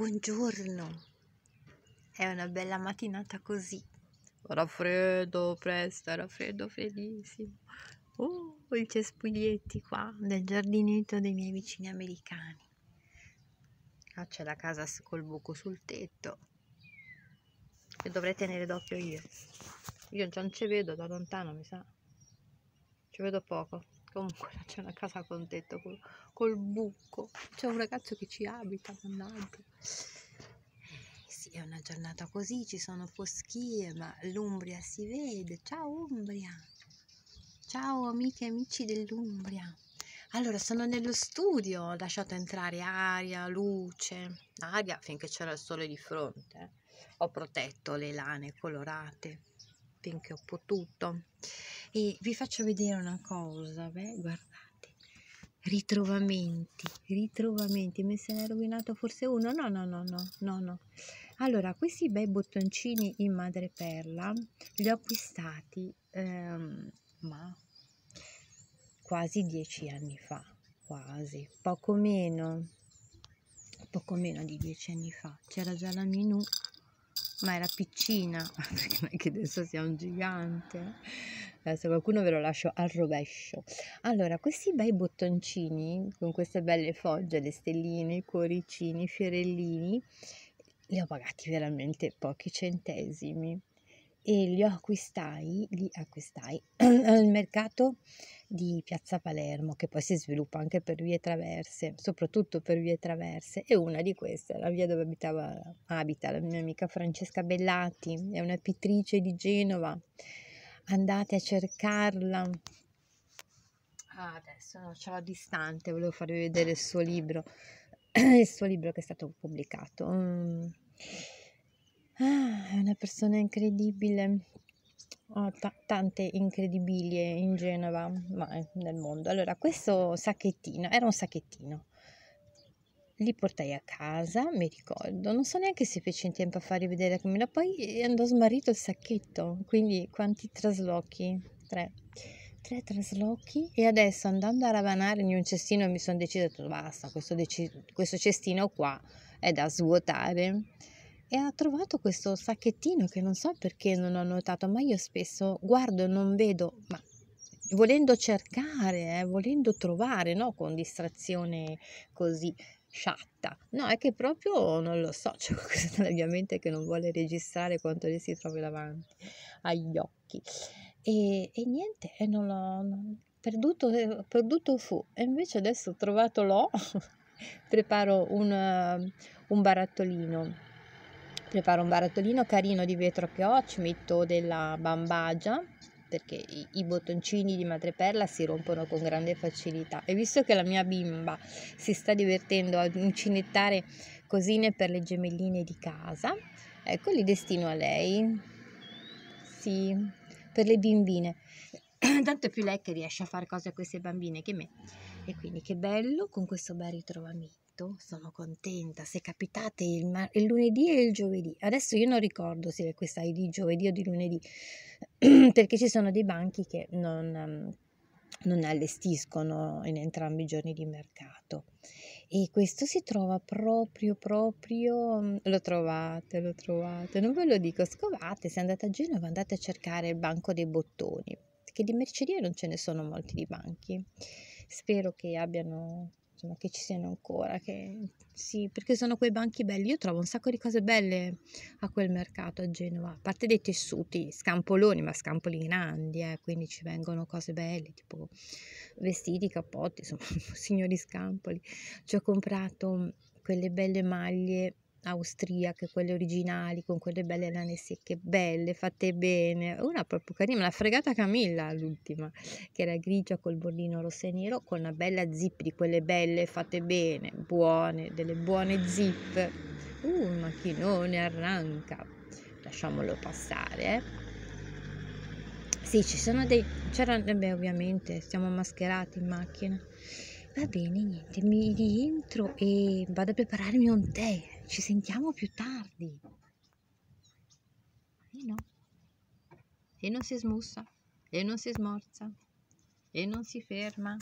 Buongiorno. È una bella mattinata così. Era freddo, presto, era freddo, freddissimo. Oh, i cespuglietti qua del giardinetto dei miei vicini americani. Ah, c'è la casa col buco sul tetto. Che dovrei tenere d'occhio io. Io già non ci vedo da lontano, mi sa. Ci vedo poco. Comunque c'è una casa con tetto col buco. C'è un ragazzo che ci abita, mannaggia. Eh sì, è una giornata così, ci sono foschie, ma l'Umbria si vede. Ciao Umbria! Ciao amiche e amici dell'Umbria! Allora, sono nello studio, ho lasciato entrare aria, luce, aria finché c'era il sole di fronte. Eh. Ho protetto le lane colorate finché ho potuto. E vi faccio vedere una cosa, beh, guardate ritrovamenti, ritrovamenti, mi se ne è rovinato forse uno, no, no, no, no, no, no. Allora, questi bei bottoncini in madreperla li ho acquistati, ehm, ma quasi dieci anni fa, quasi, poco meno, poco meno di dieci anni fa, c'era già la Ninu ma era piccina, perché non è che adesso sia un gigante. Adesso eh, qualcuno ve lo lascio al rovescio. Allora, questi bei bottoncini con queste belle fogge, le stelline, i cuoricini, i fiorellini, li ho pagati veramente pochi centesimi e li acquistai, li acquistai al mercato di Piazza Palermo, che poi si sviluppa anche per vie traverse, soprattutto per vie traverse, e una di queste è la via dove abitava, abita la mia amica Francesca Bellati, è una pittrice di Genova, andate a cercarla. Ah, adesso non ce l'ho distante, volevo farvi vedere il suo libro, il suo libro che è stato pubblicato. Mm Ah, è una persona incredibile. Ho t- tante incredibili in Genova, ma nel mondo. Allora, questo sacchettino, era un sacchettino. Li portai a casa, mi ricordo, non so neanche se feci in tempo a farli vedere come era, poi eh, andò smarrito il sacchetto, quindi quanti traslochi? Tre. Tre traslochi e adesso andando a ravanare in un cestino mi sono deciso, basta, questo, dec- questo cestino qua è da svuotare e ha trovato questo sacchettino che non so perché non ho notato, ma io spesso guardo e non vedo, ma volendo cercare, eh, volendo trovare, no con distrazione così sciatta, no è che proprio non lo so, c'è qualcosa nella mia mente che non vuole registrare quanto le si trovi davanti agli occhi e, e niente, e non l'ho non, perduto, eh, perduto fu e invece adesso ho trovato l'ho, preparo un, eh, un barattolino preparo un barattolino carino di vetro che ho, ci metto della bambagia perché i, bottoncini di madreperla si rompono con grande facilità e visto che la mia bimba si sta divertendo a uncinettare cosine per le gemelline di casa, ecco li destino a lei. Sì, per le bimbine. Tanto più lei che riesce a fare cose a queste bambine che me. E quindi che bello con questo bel ritrovamento capitato, sono contenta. Se capitate il, mar- il lunedì e il giovedì, adesso io non ricordo se questa è di giovedì o di lunedì, perché ci sono dei banchi che non, non allestiscono in entrambi i giorni di mercato. E questo si trova proprio, proprio, lo trovate, lo trovate, non ve lo dico, scovate, se andate a Genova andate a cercare il banco dei bottoni, perché di merceria non ce ne sono molti di banchi. Spero che abbiano insomma, che ci siano ancora, che, sì, perché sono quei banchi belli. Io trovo un sacco di cose belle a quel mercato a Genova, a parte dei tessuti, scampoloni, ma scampoli grandi, eh, quindi ci vengono cose belle, tipo vestiti, cappotti, insomma, signori scampoli. Ci ho comprato quelle belle maglie austriache, quelle originali, con quelle belle lane secche, belle, fatte bene. Una proprio carina, l'ha fregata Camilla l'ultima, che era grigia col bordino rosso e nero, con una bella zip di quelle belle, fatte bene, buone, delle buone zip. Uh, il macchinone arranca. Lasciamolo passare, eh. Sì, ci sono dei... c'erano, beh ovviamente, siamo mascherati in macchina. Va bene, niente, mi rientro e vado a prepararmi un tè. Ci sentiamo più tardi. E eh no. E non si smussa, e non si smorza, e non si ferma.